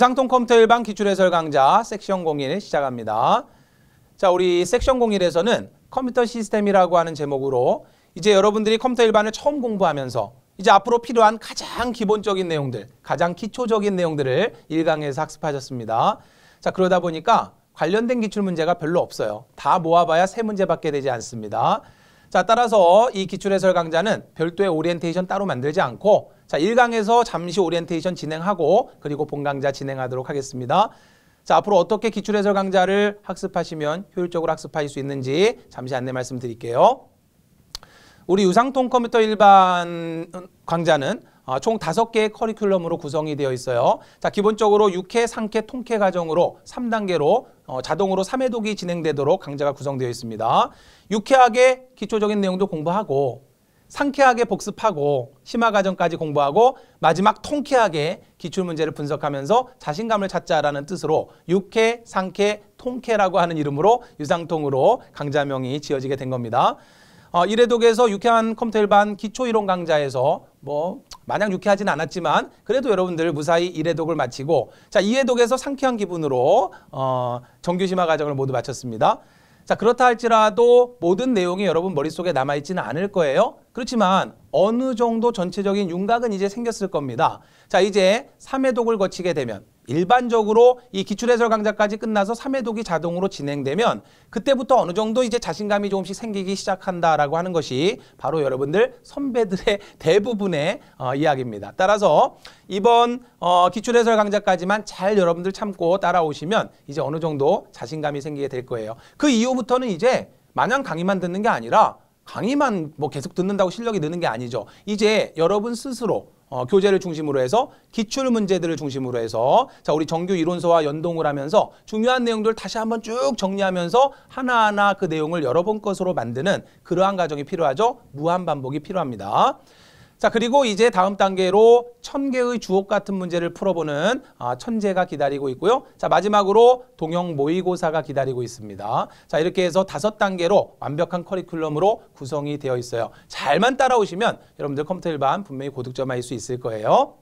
유상통 컴퓨터 일반 기출해설 강좌 섹션 01 시작합니다. 자, 우리 섹션 01에서는 컴퓨터 시스템이라고 하는 제목으로 이제 여러분들이 컴퓨터 일반을 처음 공부하면서 이제 앞으로 필요한 가장 기본적인 내용들, 가장 기초적인 내용들을 일강에서 학습하셨습니다. 자, 그러다 보니까 관련된 기출 문제가 별로 없어요. 다 모아봐야 세 문제밖에 되지 않습니다. 자, 따라서 이 기출해설 강좌는 별도의 오리엔테이션 따로 만들지 않고 자, 1강에서 잠시 오리엔테이션 진행하고 그리고 본 강좌 진행하도록 하겠습니다. 자, 앞으로 어떻게 기출해설 강좌를 학습하시면 효율적으로 학습할수 있는지 잠시 안내 말씀드릴게요. 우리 유상통 컴퓨터 일반 강좌는 어, 총 다섯 개의 커리큘럼으로 구성이 되어 있어요. 자, 기본적으로 6회, 3회, 통회 과정으로 3단계로 어, 자동으로 3회독이 진행되도록 강좌가 구성되어 있습니다. 유쾌하게 기초적인 내용도 공부하고 상쾌하게 복습하고 심화 과정까지 공부하고 마지막 통쾌하게 기출 문제를 분석하면서 자신감을 찾자라는 뜻으로 육회, 상쾌, 통쾌라고 하는 이름으로 유상통으로 강좌명이 지어지게 된 겁니다. 어, 이래독에서 유쾌한 컴퓨터 일반 기초 이론 강좌에서 뭐 마냥 유쾌하진 않았지만 그래도 여러분들 무사히 이래독을 마치고 자 이해독에서 상쾌한 기분으로 어, 정규 심화 과정을 모두 마쳤습니다. 자, 그렇다 할지라도 모든 내용이 여러분 머릿속에 남아있지는 않을 거예요. 그렇지만 어느 정도 전체적인 윤곽은 이제 생겼을 겁니다. 자, 이제 3회독을 거치게 되면 일반적으로 이 기출해설 강좌까지 끝나서 3회독이 자동으로 진행되면 그때부터 어느 정도 이제 자신감이 조금씩 생기기 시작한다라고 하는 것이 바로 여러분들 선배들의 대부분의 어, 이야기입니다. 따라서 이번 어, 기출해설 강좌까지만 잘 여러분들 참고 따라오시면 이제 어느 정도 자신감이 생기게 될 거예요. 그 이후부터는 이제 마냥 강의만 듣는 게 아니라 강의만 뭐 계속 듣는다고 실력이 느는 게 아니죠. 이제 여러분 스스로 어, 교재를 중심으로 해서 기출 문제들을 중심으로 해서 자 우리 정규 이론서와 연동을 하면서 중요한 내용들 다시 한번 쭉 정리하면서 하나하나 그 내용을 여러 번 것으로 만드는 그러한 과정이 필요하죠. 무한 반복이 필요합니다. 자 그리고 이제 다음 단계로 천개의 주옥 같은 문제를 풀어보는 아, 천재가 기다리고 있고요. 자 마지막으로 동영 모의고사가 기다리고 있습니다. 자 이렇게 해서 다섯 단계로 완벽한 커리큘럼으로 구성이 되어 있어요. 잘만 따라오시면 여러분들 컴퓨터 일반 분명히 고득점할 수 있을 거예요.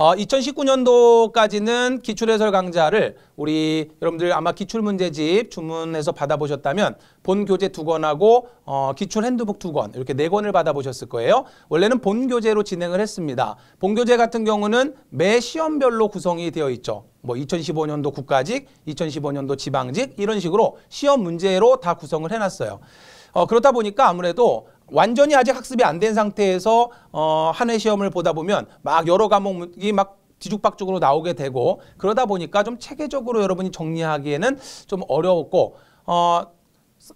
어, 2019년도까지는 기출해설 강좌를 우리 여러분들 아마 기출문제집 주문해서 받아보셨다면 본 교재 두 권하고 어, 기출 핸드북 두 권 이렇게 네 권을 받아보셨을 거예요. 원래는 본 교재로 진행을 했습니다. 본 교재 같은 경우는 매 시험별로 구성이 되어 있죠. 뭐 2015년도 국가직, 2015년도 지방직 이런 식으로 시험 문제로 다 구성을 해놨어요. 어, 그렇다 보니까 아무래도 완전히 아직 학습이 안 된 상태에서 어, 한해 시험을 보다 보면 막 여러 과목이 막 뒤죽박죽으로 나오게 되고 그러다 보니까 좀 체계적으로 여러분이 정리하기에는 좀 어려웠고 어,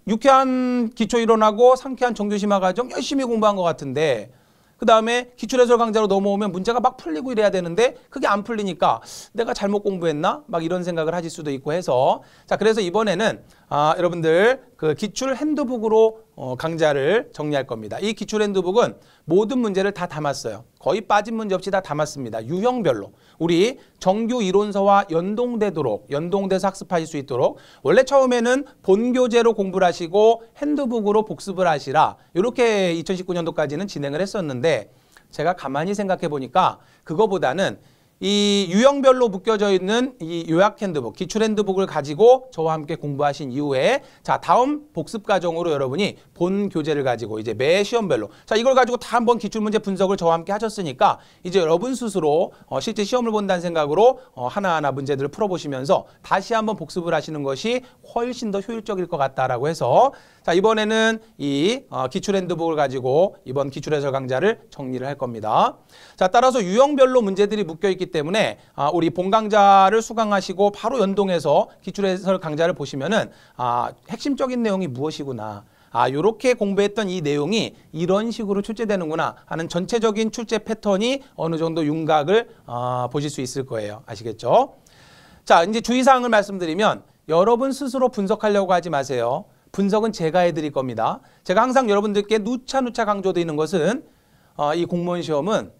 유쾌한 기초 이론하고 상쾌한 정규심화 과정 열심히 공부한 것 같은데 그 다음에 기출해설 강좌로 넘어오면 문제가 막 풀리고 이래야 되는데 그게 안 풀리니까 내가 잘못 공부했나? 막 이런 생각을 하실 수도 있고 해서 자 그래서 이번에는 아, 여러분들 그 기출 핸드북으로 어, 강좌를 정리할 겁니다. 이 기출 핸드북은 모든 문제를 다 담았어요. 거의 빠진 문제 없이 다 담았습니다. 유형별로 우리 정규 이론서와 연동되도록 연동돼서 학습하실 수 있도록 원래 처음에는 본교재로 공부를 하시고 핸드북으로 복습을 하시라 이렇게 2019년도까지는 진행을 했었는데 제가 가만히 생각해 보니까 그거보다는 이 유형별로 묶여져 있는 이 요약 핸드북, 기출 핸드북을 가지고 저와 함께 공부하신 이후에 자 다음 복습 과정으로 여러분이 본 교재를 가지고 이제 매 시험별로 자 이걸 가지고 다 한번 기출 문제 분석을 저와 함께 하셨으니까 이제 여러분 스스로 어, 실제 시험을 본다는 생각으로 어, 하나하나 문제들을 풀어보시면서 다시 한번 복습을 하시는 것이 훨씬 더 효율적일 것 같다라고 해서 자 이번에는 이 어, 기출 핸드북을 가지고 이번 기출 해설 강좌를 정리를 할 겁니다. 자 따라서 유형별로 문제들이 묶여 있기 때문에 아, 우리 본 강좌를 수강하시고 바로 연동해서 기출해설 강좌를 보시면은 아, 핵심적인 내용이 무엇이구나. 아, 요렇게 공부했던 이 내용이 이런 식으로 출제되는구나 하는 전체적인 출제 패턴이 어느 정도 윤곽을 어, 보실 수 있을 거예요. 아시겠죠? 자, 이제 주의사항을 말씀드리면 여러분 스스로 분석하려고 하지 마세요. 분석은 제가 해드릴 겁니다. 제가 항상 여러분들께 누차누차 강조드리는 것은 어, 이 공무원 시험은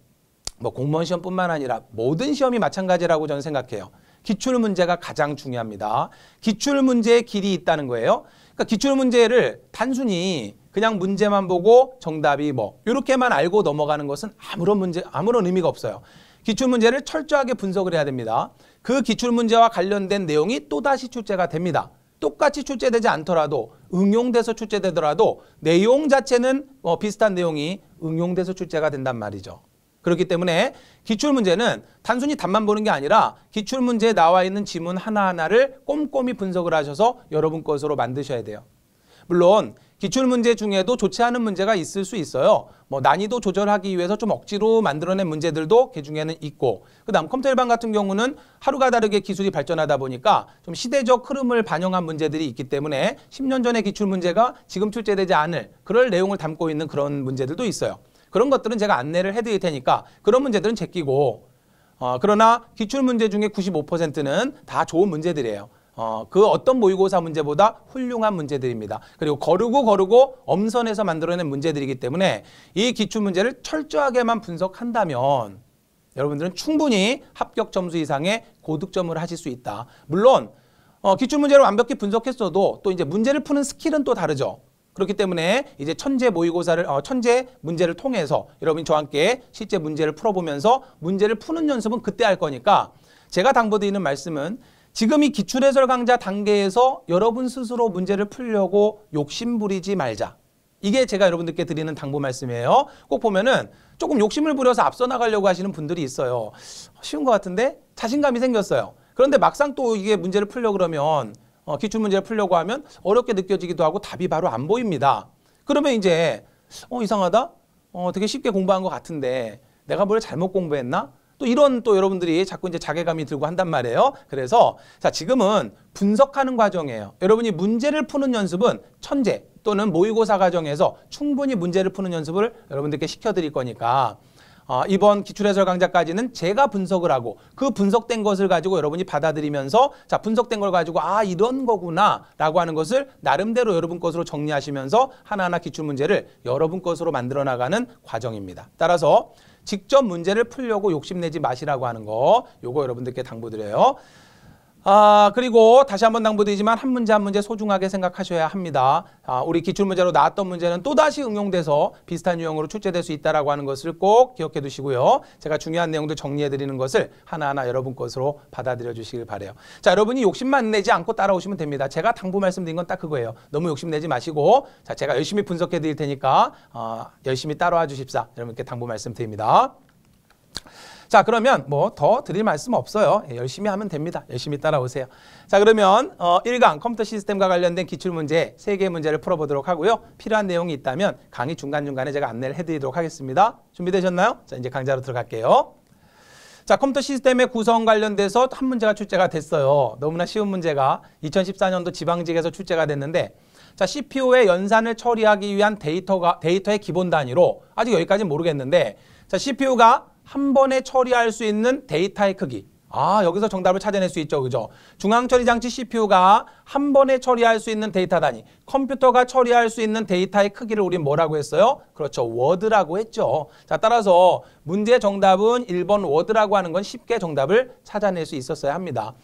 뭐 공무원 시험뿐만 아니라 모든 시험이 마찬가지라고 저는 생각해요. 기출 문제가 가장 중요합니다. 기출 문제의 길이 있다는 거예요. 그러니까 기출 문제를 단순히 그냥 문제만 보고 정답이 뭐 이렇게만 알고 넘어가는 것은 아무런 문제 아무런 의미가 없어요. 기출 문제를 철저하게 분석을 해야 됩니다. 그 기출 문제와 관련된 내용이 또다시 출제가 됩니다. 똑같이 출제되지 않더라도 응용돼서 출제되더라도 내용 자체는 어, 비슷한 내용이 응용돼서 출제가 된단 말이죠. 그렇기 때문에 기출문제는 단순히 답만 보는 게 아니라 기출문제에 나와 있는 지문 하나하나를 꼼꼼히 분석을 하셔서 여러분 것으로 만드셔야 돼요. 물론 기출문제 중에도 좋지 않은 문제가 있을 수 있어요. 뭐 난이도 조절하기 위해서 좀 억지로 만들어낸 문제들도 그 중에는 있고 그다음 컴퓨터 일반 같은 경우는 하루가 다르게 기술이 발전하다 보니까 좀 시대적 흐름을 반영한 문제들이 있기 때문에 10년 전에 기출문제가 지금 출제되지 않을 그럴 내용을 담고 있는 그런 문제들도 있어요. 그런 것들은 제가 안내를 해드릴 테니까 그런 문제들은 제끼고 어, 그러나 기출문제 중에 95%는 다 좋은 문제들이에요. 어, 그 어떤 모의고사 문제보다 훌륭한 문제들입니다. 그리고 거르고 거르고 엄선해서 만들어낸 문제들이기 때문에 이 기출문제를 철저하게만 분석한다면 여러분들은 충분히 합격 점수 이상의 고득점을 하실 수 있다. 물론 어, 기출문제를 완벽히 분석했어도 또 이제 문제를 푸는 스킬은 또 다르죠. 그렇기 때문에 이제 천재 모의고사를 어, 천재 문제를 통해서 여러분 이 저와 함께 실제 문제를 풀어보면서 문제를 푸는 연습은 그때 할 거니까 제가 당부드리는 말씀은 지금 이 기출해설 강좌 단계에서 여러분 스스로 문제를 풀려고 욕심부리지 말자. 이게 제가 여러분들께 드리는 당부 말씀이에요. 꼭 보면은 조금 욕심을 부려서 앞서 나가려고 하시는 분들이 있어요. 어, 쉬운 것 같은데 자신감이 생겼어요. 그런데 막상 또 이게 문제를 풀려 그러면 어, 기출문제를 풀려고 하면 어렵게 느껴지기도 하고 답이 바로 안 보입니다. 그러면 이제 어 이상하다? 어 되게 쉽게 공부한 것 같은데 내가 뭘 잘못 공부했나? 또 이런 또 여러분들이 자꾸 이제 자괴감이 들고 한단 말이에요. 그래서 자 지금은 분석하는 과정이에요. 여러분이 문제를 푸는 연습은 천재 또는 모의고사 과정에서 충분히 문제를 푸는 연습을 여러분들께 시켜드릴 거니까 어, 이번 기출해설 강좌까지는 제가 분석을 하고 그 분석된 것을 가지고 여러분이 받아들이면서 자 분석된 걸 가지고 아 이런 거구나 라고 하는 것을 나름대로 여러분 것으로 정리하시면서 하나하나 기출문제를 여러분 것으로 만들어 나가는 과정입니다. 따라서 직접 문제를 풀려고 욕심내지 마시라고 하는 거 요거 여러분들께 당부드려요. 아, 그리고 다시 한번 당부드리지만 한 문제 한 문제 소중하게 생각하셔야 합니다. 아, 우리 기출문제로 나왔던 문제는 또다시 응용돼서 비슷한 유형으로 출제될 수있다고 하는 것을 꼭 기억해 두시고요. 제가 중요한 내용도 정리해 드리는 것을 하나하나 여러분 것으로 받아들여 주시길 바래요. 자, 여러분이 욕심만 내지 않고 따라오시면 됩니다. 제가 당부 말씀드린 건 딱 그거예요. 너무 욕심내지 마시고 자, 제가 열심히 분석해 드릴 테니까 어, 열심히 따라와 주십사. 여러분께 당부 말씀드립니다. 자 그러면 뭐 더 드릴 말씀 없어요. 예, 열심히 하면 됩니다. 열심히 따라오세요. 자 그러면 어, 1강 컴퓨터 시스템과 관련된 기출문제 3개의 문제를 풀어보도록 하고요. 필요한 내용이 있다면 강의 중간중간에 제가 안내를 해드리도록 하겠습니다. 준비되셨나요? 자 이제 강좌로 들어갈게요. 자 컴퓨터 시스템의 구성 관련돼서 한 문제가 출제가 됐어요. 너무나 쉬운 문제가 2014년도 지방직에서 출제가 됐는데 자, CPU의 연산을 처리하기 위한 데이터가, 데이터의 기본 단위로 아직 여기까지는 모르겠는데 자, CPU가 한 번에 처리할 수 있는 데이터의 크기. 아, 여기서 정답을 찾아낼 수 있죠. 그죠? 중앙처리 장치 CPU가 한 번에 처리할 수 있는 데이터 단위, 컴퓨터가 처리할 수 있는 데이터의 크기를 우린 뭐라고 했어요? 그렇죠. 워드라고 했죠. 자, 따라서 문제 정답은 1번 워드라고 하는 건 쉽게 정답을 찾아낼 수 있었어야 합니다.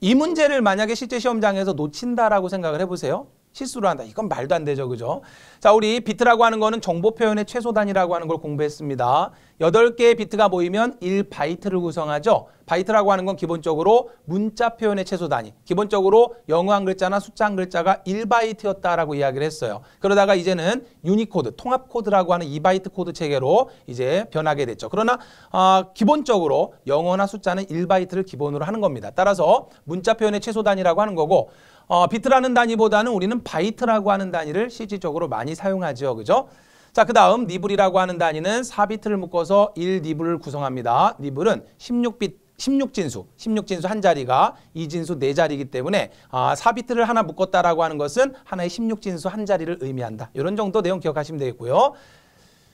이 문제를 만약에 실제 시험장에서 놓친다라고 생각을 해보세요. 실수를 한다. 이건 말도 안 되죠. 그죠? 자, 우리 비트라고 하는 거는 정보 표현의 최소 단이라고 하는 걸 공부했습니다. 8개의 비트가 모이면 1바이트를 구성하죠. 바이트라고 하는 건 기본적으로 문자 표현의 최소 단이 기본적으로 영어 한 글자나 숫자 한 글자가 1바이트였다라고 이야기를 했어요. 그러다가 이제는 유니코드, 통합 코드라고 하는 2바이트 코드 체계로 이제 변하게 됐죠. 그러나 어, 기본적으로 영어나 숫자는 1바이트를 기본으로 하는 겁니다. 따라서 문자 표현의 최소 단이라고 하는 거고 어, 비트라는 단위보다는 우리는 바이트라고 하는 단위를 실질적으로 많이 사용하죠. 그죠? 자, 그 다음 니블이라고 하는 단위는 4비트를 묶어서 1니블을 구성합니다. 니블은 16비트 16진수, 16진수 한 자리가 2진수 네 자리이기 때문에 아, 4비트를 하나 묶었다라고 하는 것은 하나의 16진수 한 자리를 의미한다. 이런 정도 내용 기억하시면 되겠고요.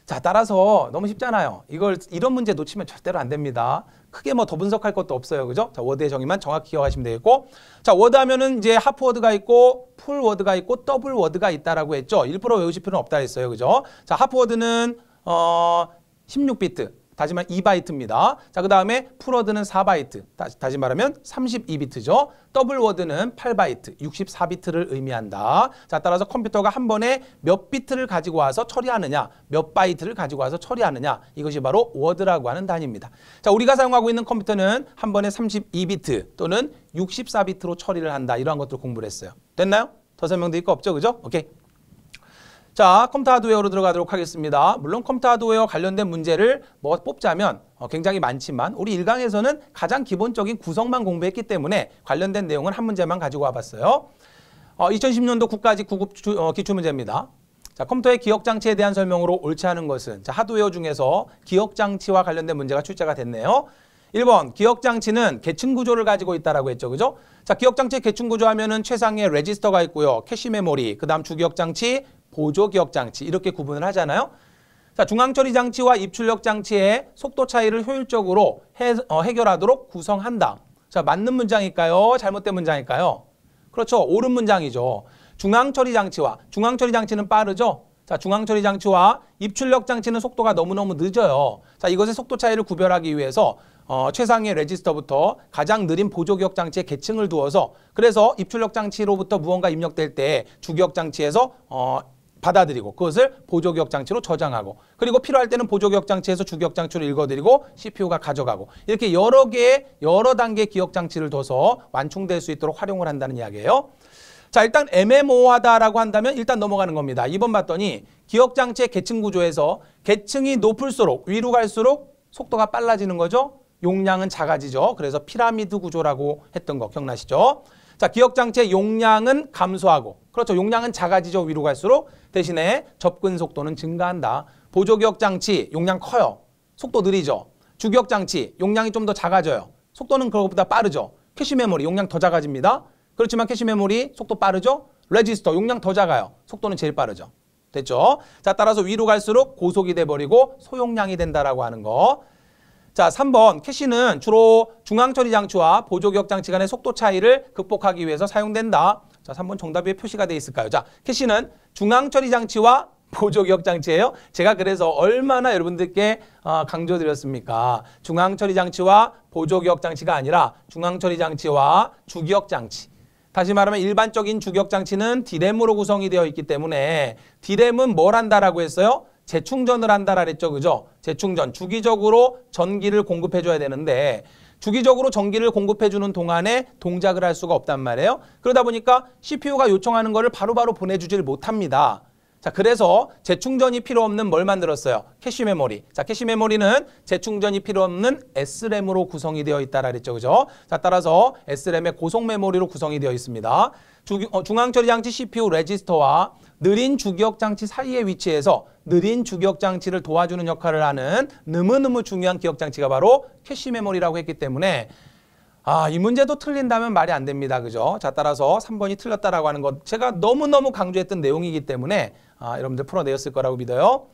자, 따라서 너무 쉽잖아요. 이걸 이런 문제 놓치면 절대로 안 됩니다. 크게 뭐 더 분석할 것도 없어요. 그죠? 자, 워드의 정의만 정확히 기억하시면 되겠고. 자, 워드 하면은 이제 하프 워드가 있고 풀 워드가 있고 더블 워드가 있다라고 했죠. 일부러 외우실 필요는 없다 했어요. 그죠? 자, 하프 워드는 어 16비트, 다시 말하 2바이트입니다. 자, 그 다음에 풀워드는 4바이트. 다시, 다시 말하면 32비트죠. 더블워드는 8바이트, 64비트를 의미한다. 자, 따라서 컴퓨터가 한 번에 몇 비트를 가지고 와서 처리하느냐, 몇 바이트를 가지고 와서 처리하느냐. 이것이 바로 워드라고 하는 단위입니다. 자, 우리가 사용하고 있는 컴퓨터는 한 번에 32비트 또는 64비트로 처리를 한다. 이러한 것들을 공부를 했어요. 됐나요? 더 설명드릴 거 없죠? 그죠? 오케이. 자, 컴퓨터 하드웨어로 들어가도록 하겠습니다. 물론 컴퓨터 하드웨어 관련된 문제를 뭐 뽑자면 어, 굉장히 많지만 우리 일강에서는 가장 기본적인 구성만 공부했기 때문에 관련된 내용은 한 문제만 가지고 와봤어요. 어, 2010년도 국가지 구급 어, 기출문제입니다. 자, 컴퓨터의 기억장치에 대한 설명으로 옳지 않은 것은 자, 하드웨어 중에서 기억장치와 관련된 문제가 출제가 됐네요. 1번 기억장치는 계층 구조를 가지고 있다라고 했죠. 그죠? 자, 기억장치 의 계층 구조 하면은 최상의 레지스터가 있고요. 캐시 메모리, 그다음 주기억장치, 보조 기억 장치 이렇게 구분을 하잖아요. 자, 중앙 처리 장치와 입출력 장치의 속도 차이를 효율적으로 해, 어, 해결하도록 구성한다. 자, 맞는 문장일까요? 잘못된 문장일까요? 그렇죠. 옳은 문장이죠. 중앙 처리 장치와 중앙 처리 장치는 빠르죠. 자, 중앙 처리 장치와 입출력 장치는 속도가 너무너무 늦어요. 자, 이것의 속도 차이를 구별하기 위해서 어, 최상의 레지스터부터 가장 느린 보조기억 장치에 계층을 두어서 그래서 입출력 장치로부터 무언가 입력될 때 주기억 장치에서 어, 받아들이고 그것을 보조기억 장치로 저장하고 그리고 필요할 때는 보조기억 장치에서 주기억 장치로 읽어드리고 CPU가 가져가고 이렇게 여러 개의 여러 단계 기억 장치를 둬서 완충될 수 있도록 활용을 한다는 이야기예요. 자 일단 애매모호하다라고 한다면 일단 넘어가는 겁니다. 이번 봤더니 기억 장치의 계층 구조에서 계층이 높을수록 위로 갈수록 속도가 빨라지는 거죠. 용량은 작아지죠. 그래서 피라미드 구조라고 했던 거 기억나시죠? 자, 기억장치의 용량은 감소하고 그렇죠. 용량은 작아지죠. 위로 갈수록 대신에 접근 속도는 증가한다. 보조기억장치 용량 커요. 속도 느리죠. 주기억장치 용량이 좀 더 작아져요. 속도는 그것보다 빠르죠. 캐시 메모리 용량 더 작아집니다. 그렇지만 캐시 메모리 속도 빠르죠. 레지스터 용량 더 작아요. 속도는 제일 빠르죠. 됐죠? 자, 따라서 위로 갈수록 고속이 돼버리고 소용량이 된다라고 하는 거. 자, 3번 캐시는 주로 중앙처리 장치와 보조기억 장치 간의 속도 차이를 극복하기 위해서 사용된다. 자, 3번 정답이 표시가 돼 있을까요? 자, 캐시는 중앙처리 장치와 보조기억 장치예요. 제가 그래서 얼마나 여러분들께 어, 강조드렸습니까? 중앙처리 장치와 보조기억 장치가 아니라 중앙처리 장치와 주기억 장치. 다시 말하면 일반적인 주격 장치는 디램으로 구성이 되어 있기 때문에 디램은 뭘 한다라고 했어요? 재충전을 한다라 그랬죠. 그죠? 재충전. 주기적으로 전기를 공급해 줘야 되는데 주기적으로 전기를 공급해 주는 동안에 동작을 할 수가 없단 말이에요. 그러다 보니까 CPU가 요청하는 거를 바로바로 바로 보내주질 못합니다. 자, 그래서 재충전이 필요 없는 뭘 만들었어요? 캐시 메모리. 자, 캐시 메모리는 재충전이 필요 없는 S램으로 구성이 되어 있다라 그랬죠. 그죠? 자, 따라서 S램의 고속 메모리로 구성이 되어 있습니다. 어, 중앙 처리 장치 CPU 레지스터와 느린 주기억 장치 사이에 위치해서 느린 주기억 장치를 도와주는 역할을 하는 너무너무 중요한 기억 장치가 바로 캐시 메모리라고 했기 때문에 아, 이 문제도 틀린다면 말이 안 됩니다. 그죠? 자, 따라서 3번이 틀렸다라고 하는 것 제가 너무너무 강조했던 내용이기 때문에 아, 여러분들 풀어내었을 거라고 믿어요.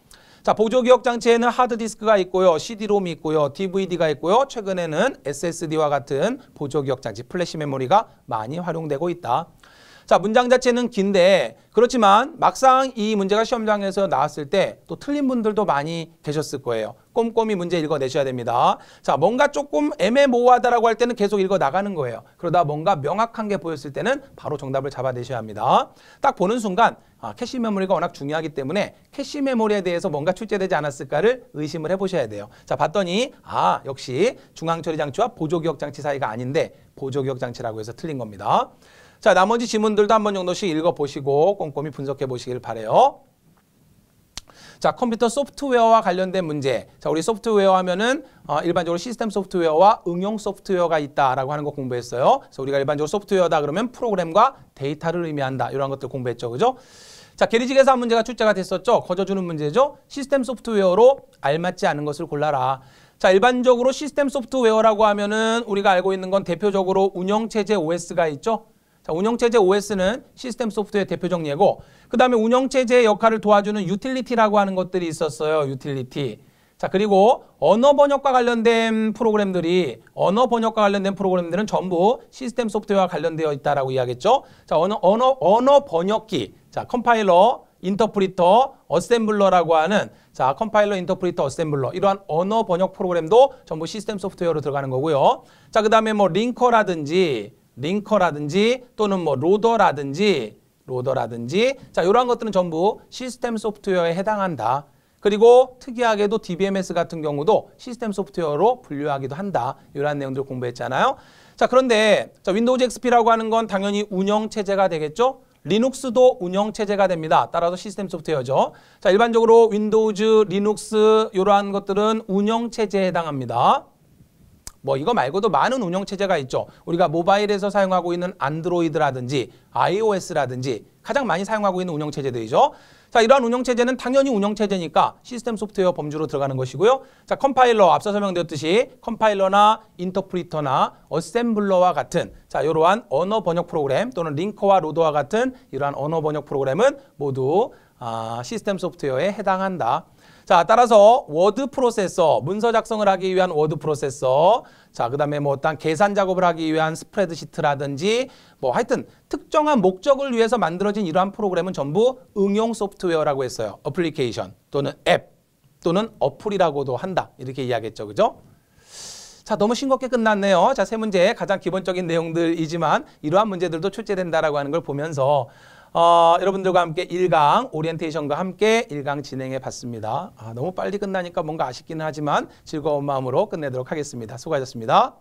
자, 보조 기억 장치에는 하드디스크가 있고요. CD롬이 있고요. DVD가 있고요. 최근에는 SSD와 같은 보조 기억 장치 플래시 메모리가 많이 활용되고 있다. 자, 문장 자체는 긴데 그렇지만 막상 이 문제가 시험장에서 나왔을 때 또 틀린 분들도 많이 계셨을 거예요. 꼼꼼히 문제 읽어내셔야 됩니다. 자, 뭔가 조금 애매모호하다라고 할 때는 계속 읽어나가는 거예요. 그러다 뭔가 명확한 게 보였을 때는 바로 정답을 잡아내셔야 합니다. 딱 보는 순간 아, 캐시 메모리가 워낙 중요하기 때문에 캐시 메모리에 대해서 뭔가 출제되지 않았을까를 의심을 해보셔야 돼요. 자, 봤더니 아, 역시 중앙처리 장치와 보조기억 장치 사이가 아닌데 보조기억 장치라고 해서 틀린 겁니다. 자, 나머지 지문들도 한 번 정도씩 읽어보시고 꼼꼼히 분석해 보시길 바래요. 자, 컴퓨터 소프트웨어와 관련된 문제. 자, 우리 소프트웨어 하면은 어, 일반적으로 시스템 소프트웨어와 응용 소프트웨어가 있다라고 하는 거 공부했어요. 그래서 우리가 일반적으로 소프트웨어다 그러면 프로그램과 데이터를 의미한다. 이런 것들 공부했죠. 그죠? 자, 게리직에서 문제가 출제가 됐었죠. 거저주는 문제죠. 시스템 소프트웨어로 알맞지 않은 것을 골라라. 자, 일반적으로 시스템 소프트웨어라고 하면은 우리가 알고 있는 건 대표적으로 운영체제 OS가 있죠. 자, 운영체제 OS는 시스템 소프트웨어 의 대표적 예고. 그 다음에 운영체제의 역할을 도와주는 유틸리티라고 하는 것들이 있었어요. 유틸리티. 자, 그리고 언어 번역과 관련된 프로그램들이 언어 번역과 관련된 프로그램들은 전부 시스템 소프트웨어와 관련되어 있다라고 이야기했죠. 자, 언어 언어 언어 번역기. 자, 컴파일러, 인터프리터, 어셈블러라고 하는 자, 컴파일러, 인터프리터, 어셈블러. 이러한 언어 번역 프로그램도 전부 시스템 소프트웨어로 들어가는 거고요. 자, 그다음에 뭐 링커라든지 링커라든지 또는 뭐 로더라든지 로더라든지 자 이러한 것들은 전부 시스템 소프트웨어에 해당한다. 그리고 특이하게도 DBMS 같은 경우도 시스템 소프트웨어로 분류하기도 한다. 이러한 내용들을 공부했잖아요. 자 그런데 자, 윈도우즈 XP라고 하는 건 당연히 운영체제가 되겠죠. 리눅스도 운영체제가 됩니다. 따라서 시스템 소프트웨어죠. 자 일반적으로 윈도우즈, 리눅스 이러한 것들은 운영체제에 해당합니다. 뭐 이거 말고도 많은 운영 체제가 있죠. 우리가 모바일에서 사용하고 있는 안드로이드라든지 iOS라든지 가장 많이 사용하고 있는 운영 체제들이죠. 자, 이러한 운영 체제는 당연히 운영 체제니까 시스템 소프트웨어 범주로 들어가는 것이고요. 자, 컴파일러 앞서 설명드렸듯이 컴파일러나 인터프리터나 어셈블러와 같은 자, 이러한 언어 번역 프로그램 또는 링커와 로더와 같은 이러한 언어 번역 프로그램은 모두 아, 시스템 소프트웨어에 해당한다. 자, 따라서 워드 프로세서, 문서 작성을 하기 위한 워드 프로세서, 자, 그 다음에 뭐 어떤 계산 작업을 하기 위한 스프레드시트라든지 뭐 하여튼 특정한 목적을 위해서 만들어진 이러한 프로그램은 전부 응용 소프트웨어라고 했어요. 어플리케이션 또는 앱 또는 어플이라고도 한다. 이렇게 이야기했죠. 그죠? 자, 너무 싱겁게 끝났네요. 자, 세 문제 가장 기본적인 내용들이지만 이러한 문제들도 출제된다라고 하는 걸 보면서 어, 여러분들과 함께 1강 오리엔테이션과 함께 1강 진행해 봤습니다. 아, 너무 빨리 끝나니까 뭔가 아쉽기는 하지만 즐거운 마음으로 끝내도록 하겠습니다. 수고하셨습니다.